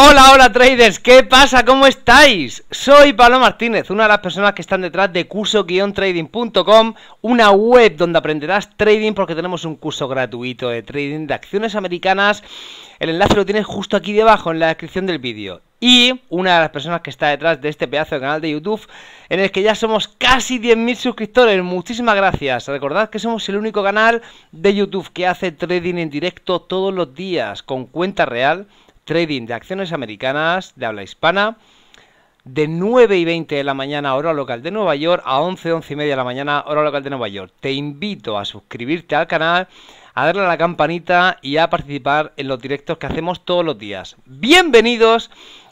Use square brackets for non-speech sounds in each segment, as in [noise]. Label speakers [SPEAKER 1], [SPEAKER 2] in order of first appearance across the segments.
[SPEAKER 1] Hola, hola traders, ¿qué pasa? ¿Cómo estáis? Soy Pablo Martínez, una de las personas que están detrás de curso-trading.com, una web donde aprenderás trading porque tenemos un curso gratuito de trading de acciones americanas. El enlace lo tienes justo aquí debajo en la descripción del vídeo. Y una de las personas que está detrás de este pedazo de canal de YouTube, en el que ya somos casi 10.000 suscriptores. Muchísimas gracias. Recordad que somos el único canal de YouTube que hace trading en directo todos los días con cuenta real trading de acciones americanas de habla hispana de 9 y 20 de la mañana hora local de Nueva York a 11, 11 y media de la mañana hora local de Nueva York. Te invito a suscribirte al canal, a darle a la campanita y a participar en los directos que hacemos todos los días. Bienvenidos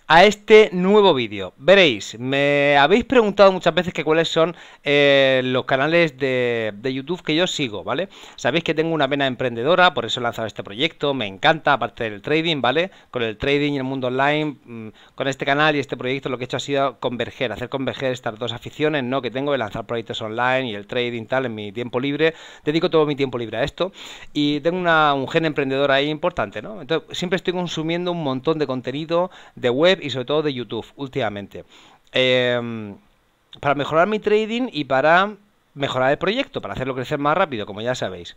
[SPEAKER 1] a este nuevo vídeo. Veréis, me habéis preguntado muchas veces que cuáles son eh, los canales de, YouTube que yo sigo, ¿vale? Sabéis que tengo una pena emprendedora, por eso he lanzado este proyecto, me encanta, aparte del trading, ¿vale? Con el trading y el mundo online, mm, con este canal y este proyecto lo que he hecho ha sido converger, hacer converger estas dos aficiones, ¿no? Que tengo de lanzar proyectos online y el trading tal en mi tiempo libre, dedico todo mi tiempo libre a esto y tengo una, un gen emprendedor ahí importante, ¿no? Entonces siempre estoy consumiendo un montón de contenido de web, y sobre todo de YouTube últimamente. Em, para mejorar mi trading y para mejorar el proyecto, para hacerlo crecer más rápido, como ya sabéis.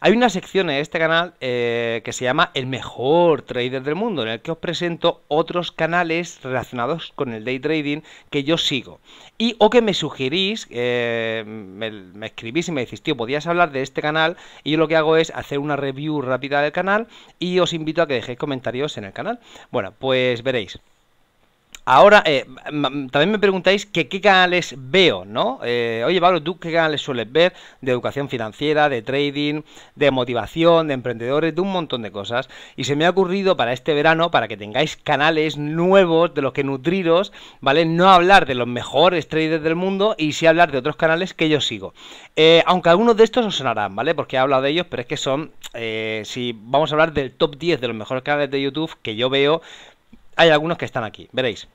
[SPEAKER 1] Hay una sección en este canal eh, que se llama El mejor trader del mundo, en el que os presento otros canales relacionados con el day trading que yo sigo. Y o que me sugerís, eh, me, me, escribís y me decís, tío, podías hablar de este canal. Y yo lo que hago es hacer una review rápida del canal y os invito a que dejéis comentarios en el canal. Bueno, pues veréis. Ahora, eh, también me preguntáis qué canales veo, ¿no? Eh, oye, Pablo, ¿tú qué canales sueles ver? De educación financiera, de trading, de motivación, de emprendedores, de un montón de cosas. Y se me ha ocurrido para este verano, para que tengáis canales nuevos de los que nutriros, ¿vale? No hablar de los mejores traders del mundo y sí hablar de otros canales que yo sigo. Eh, aunque algunos de estos os sonarán, ¿vale? Porque he hablado de ellos, pero es que son, si vamos a hablar del top 10 de los mejores canales de YouTube que yo veo, hay algunos que están aquí, veréis.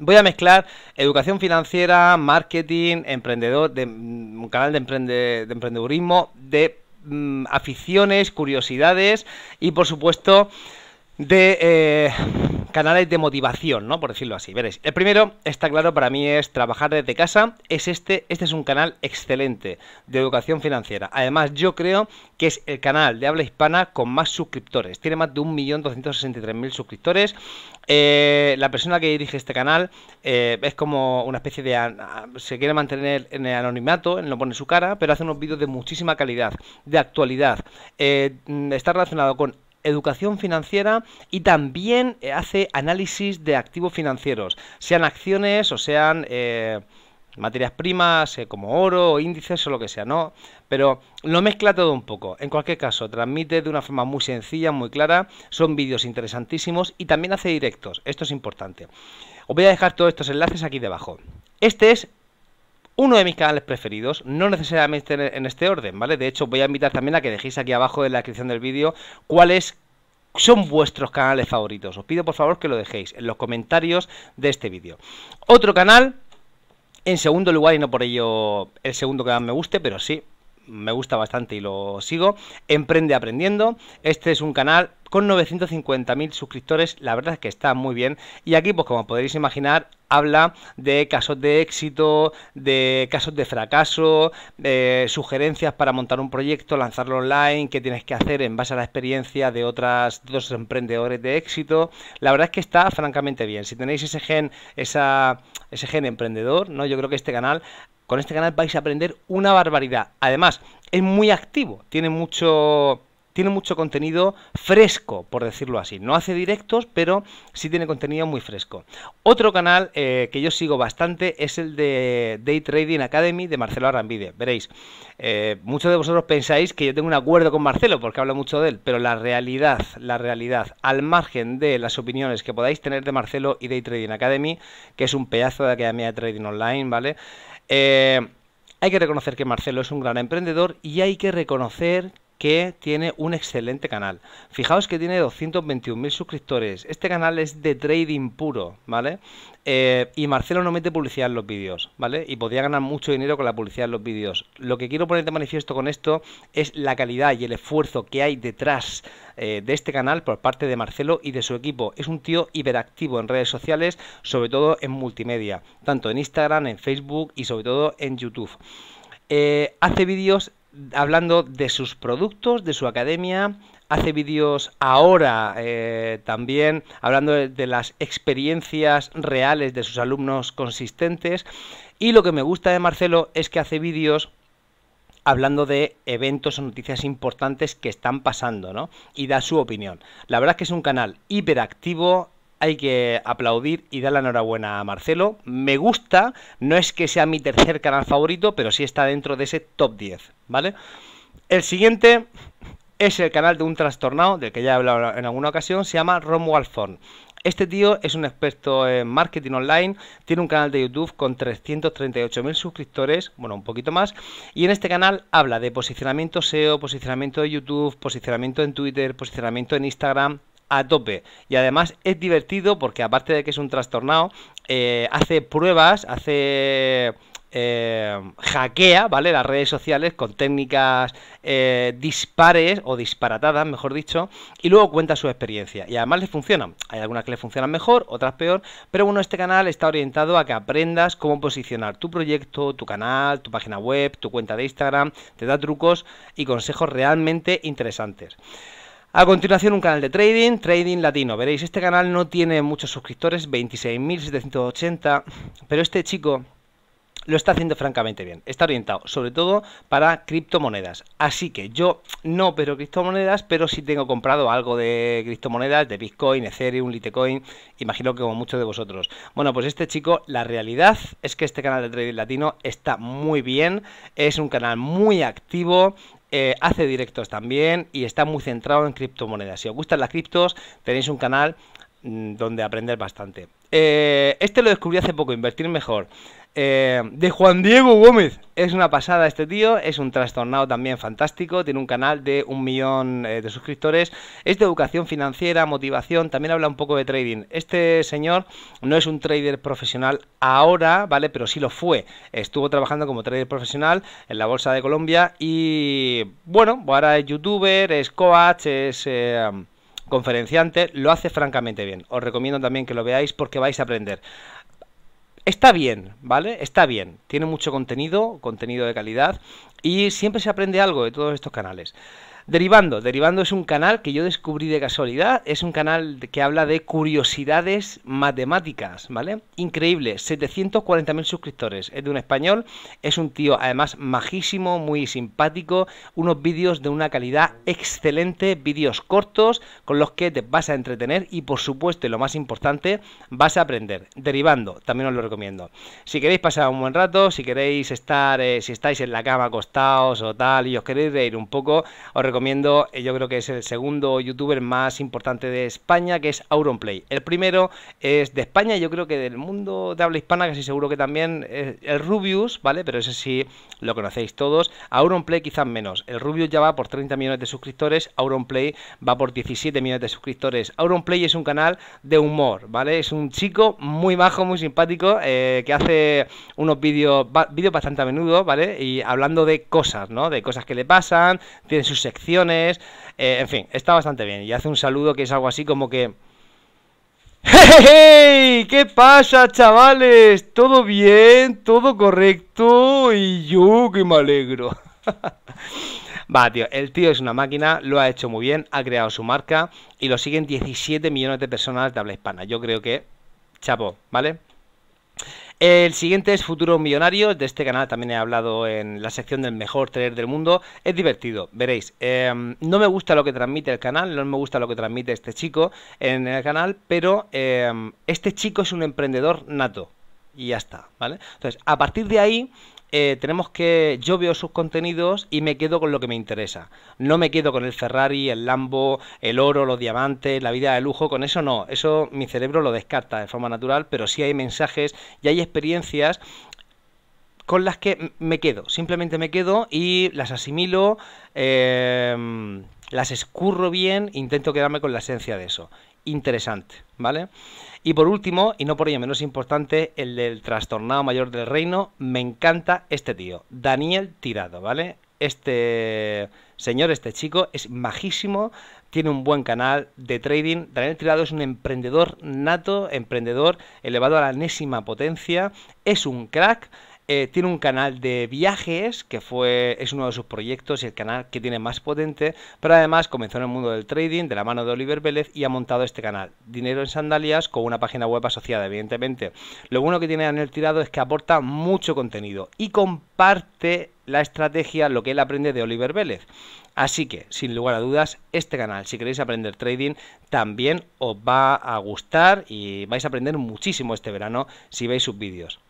[SPEAKER 1] Voy a mezclar educación financiera, marketing, emprendedor, de, un mm, canal de, de emprendedurismo, de mm, aficiones, curiosidades y por supuesto de eh, canales de motivación, ¿no? Por decirlo así. Veréis. El primero, está claro, para mí es trabajar desde casa. Es este, este es un canal excelente de educación financiera. Además, yo creo que es el canal de habla hispana con más suscriptores. Tiene más de 1.263.000 suscriptores. Eh, la persona que dirige este canal eh, es como una especie de... Se quiere mantener en el anonimato, no pone su cara, pero hace unos vídeos de muchísima calidad, de actualidad. Mm, está relacionado con educación financiera y también eh, hace análisis de activos financieros, sean acciones o sean... Eh, materias primas eh, como oro, índices o lo que sea, ¿no? Pero lo mezcla todo un poco. En cualquier caso, transmite de una forma muy sencilla, muy clara. Son vídeos interesantísimos y también hace directos. Esto es importante. Os voy a dejar todos estos enlaces aquí debajo. Este es uno de mis canales preferidos, no necesariamente en este orden, ¿vale? De hecho, voy a invitar también a que dejéis aquí abajo en la descripción del vídeo cuáles son vuestros canales favoritos. Os pido por favor que lo dejéis en los comentarios de este vídeo. Otro canal, en segundo lugar, y no por ello el segundo que más me guste, pero sí, me gusta bastante y lo sigo. Emprende Aprendiendo. Este es un canal con 950.000 suscriptores. La verdad es que está muy bien. Y aquí, pues como podréis imaginar, habla de casos de éxito, de casos de fracaso, de eh, sugerencias para montar un proyecto, lanzarlo online, qué tienes que hacer en base a la experiencia de otras dos emprendedores de éxito. La verdad es que está francamente bien. Si tenéis ese gen, esa, ese gen emprendedor, ¿no? Yo creo que este canal con este canal vais a aprender una barbaridad. Además, es muy activo, tiene mucho tiene mucho contenido fresco, por decirlo así. No hace directos, pero sí tiene contenido muy fresco. Otro canal eh, que yo sigo bastante es el de Day Trading Academy de Marcelo Arambide. Veréis, eh, muchos de vosotros pensáis que yo tengo un acuerdo con Marcelo porque hablo mucho de él, pero la realidad, la realidad, al margen de las opiniones que podáis tener de Marcelo y Day Trading Academy, que es un pedazo de academia de trading online, ¿vale? Eh, hay que reconocer que Marcelo es un gran emprendedor y hay que reconocer que tiene un excelente canal. Fijaos que tiene 221.000 suscriptores. Este canal es de trading puro, ¿vale? Eh, y Marcelo no mete publicidad en los vídeos, ¿vale? Y podría ganar mucho dinero con la publicidad en los vídeos. Lo que quiero poner de manifiesto con esto es la calidad y el esfuerzo que hay detrás eh, de este canal por parte de Marcelo y de su equipo. Es un tío hiperactivo en redes sociales, sobre todo en multimedia, tanto en Instagram, en Facebook y sobre todo en YouTube. Eh, hace vídeos hablando de sus productos, de su academia. Hace vídeos ahora eh, también hablando de, las experiencias reales de sus alumnos consistentes. Y lo que me gusta de Marcelo es que hace vídeos hablando de eventos o noticias importantes que están pasando, ¿no? Y da su opinión. La verdad es que es un canal hiperactivo, hay que aplaudir y dar la enhorabuena a Marcelo. Me gusta, no es que sea mi tercer canal favorito, pero sí está dentro de ese top 10, ¿vale? El siguiente es el canal de un trastornado, del que ya he hablado en alguna ocasión, se llama Romuald Zorn. Este tío es un experto en marketing online, tiene un canal de YouTube con 338.000 suscriptores, bueno, un poquito más, y en este canal habla de posicionamiento SEO, posicionamiento de YouTube, posicionamiento en Twitter, posicionamiento en Instagram, a tope. Y además es divertido porque aparte de que es un trastornado, eh, hace pruebas, hace... Eh, hackea, ¿vale? Las redes sociales con técnicas eh, dispares o disparatadas, mejor dicho, y luego cuenta su experiencia. Y además le funcionan. Hay algunas que le funcionan mejor, otras peor, pero bueno, este canal está orientado a que aprendas cómo posicionar tu proyecto, tu canal, tu página web, tu cuenta de Instagram. Te da trucos y consejos realmente interesantes. A continuación un canal de trading, Trading Latino. Veréis, este canal no tiene muchos suscriptores, 26.780, pero este chico lo está haciendo francamente bien. Está orientado sobre todo para criptomonedas. Así que yo no opero criptomonedas, pero sí tengo comprado algo de criptomonedas, de Bitcoin, Ethereum, Litecoin, imagino que como muchos de vosotros. Bueno, pues este chico, la realidad es que este canal de Trading Latino está muy bien, es un canal muy activo, eh, hace directos también y está muy centrado en criptomonedas. Si os gustan las criptos, tenéis un canal mm, donde aprender bastante. Eh, este lo descubrí hace poco, Invertir Mejor. Eh, de Juan Diego Gómez. Es una pasada este tío, es un trastornado también fantástico, tiene un canal de un millón eh, de suscriptores, es de educación financiera, motivación, también habla un poco de trading. Este señor no es un trader profesional ahora, ¿vale? Pero sí lo fue. Estuvo trabajando como trader profesional en la Bolsa de Colombia y bueno, ahora es youtuber, es coach, es conferenciante, lo hace francamente bien. Os recomiendo también que lo veáis porque vais a aprender. Está bien, ¿vale? Está bien. Tiene mucho contenido, contenido de calidad y siempre se aprende algo de todos estos canales. Derivando. Derivando es un canal que yo descubrí de casualidad. Es un canal que habla de curiosidades matemáticas, ¿vale? Increíble. 740.000 suscriptores. Es de un español. Es un tío, además, majísimo, muy simpático. Unos vídeos de una calidad excelente. Vídeos cortos con los que te vas a entretener y, por supuesto, y lo más importante, vas a aprender. Derivando. También os lo recomiendo. Si queréis pasar un buen rato, si queréis estar, eh, si estáis en la cama acostados o tal y os queréis reír un poco, os recomiendo recomiendo, eh, yo creo que es el segundo youtuber más importante de España, que es Auronplay. El primero es de España, yo creo que del mundo de habla hispana, casi seguro que también es el Rubius, ¿vale? Pero ese sí lo conocéis todos. Auronplay quizás menos. El Rubius ya va por 30 millones de suscriptores, Auronplay va por 17 millones de suscriptores. Auronplay es un canal de humor, ¿vale? Es un chico muy bajo, muy simpático, eh, que hace unos vídeos vídeos bastante a menudo, ¿vale? Y hablando de cosas, ¿no? De cosas que le pasan, tiene sus secciones eh, en fin, está bastante bien. Y hace un saludo que es algo así como que... [laughs] ¡Hey! ¿Qué pasa, chavales? ¿Todo bien? ¿Todo correcto? Y yo que me alegro. [laughs] Va, tío, el tío es una máquina, lo ha hecho muy bien, ha creado su marca y lo siguen 17 millones de personas de habla hispana. Yo creo que, chapo, ¿vale? El siguiente es Futuro Millonario. De este canal también he hablado en la sección del mejor trader del mundo. Es divertido, veréis. Em, no me gusta lo que transmite el canal, no me gusta lo que transmite este chico en el canal, pero em, este chico es un emprendedor nato. Y ya está, ¿vale? Entonces, a partir de ahí eh, tenemos que. Yo veo sus contenidos y me quedo con lo que me interesa. No me quedo con el Ferrari, el Lambo, el oro, los diamantes, la vida de lujo. Con eso no. Eso mi cerebro lo descarta de forma natural, pero sí hay mensajes y hay experiencias con las que me quedo. Simplemente me quedo y las asimilo. Em, las escurro bien, intento quedarme con la esencia de eso interesante, ¿vale? Y por último, y no por ello menos importante, el del trastornado mayor del reino, me encanta este tío, Daniel Tirado, ¿vale? Este señor, este chico, es majísimo, tiene un buen canal de trading. Daniel Tirado es un emprendedor nato, emprendedor elevado a la enésima potencia, es un crack eh, tiene un canal de viajes, que fue, es uno de sus proyectos y el canal que tiene más potente, pero además comenzó en el mundo del trading de la mano de Oliver Vélez y ha montado este canal, Dinero en Sandalias, con una página web asociada, evidentemente. Lo bueno que tiene Daniel Tirado es que aporta mucho contenido y comparte la estrategia, lo que él aprende de Oliver Vélez. Así que, sin lugar a dudas, este canal, si queréis aprender trading, también os va a gustar y vais a aprender muchísimo este verano si veis sus vídeos.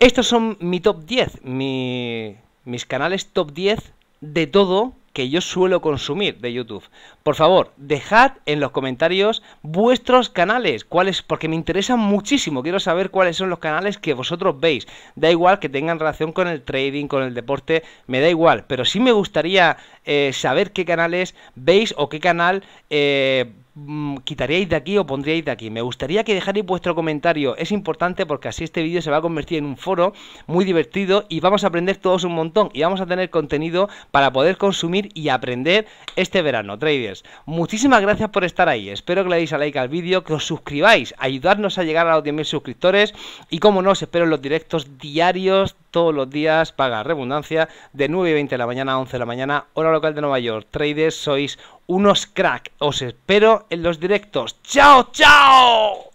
[SPEAKER 1] Estos son mi top 10, mi, mis canales top 10 de todo que yo suelo consumir de YouTube. Por favor, dejad en los comentarios vuestros canales, cuáles, porque me interesan muchísimo. Quiero saber cuáles son los canales que vosotros veis. Da igual que tengan relación con el trading, con el deporte, me da igual. Pero sí me gustaría eh, saber qué canales veis o qué canal eh, Mm, quitaríais de aquí o pondríais de aquí. Me gustaría que dejarais vuestro comentario, es importante porque así este vídeo se va a convertir en un foro muy divertido y vamos a aprender todos un montón y vamos a tener contenido para poder consumir y aprender este verano, traders. Muchísimas gracias por estar ahí, espero que le deis a like al vídeo, que os suscribáis, ayudarnos a llegar a los 10.000 suscriptores y como no, os espero en los directos diarios todos los días, paga redundancia, de 9 y 20 de la mañana a 11 de la mañana, hora local de Nueva York. Traders, sois unos crack. Os espero en los directos. ¡Chao, chao!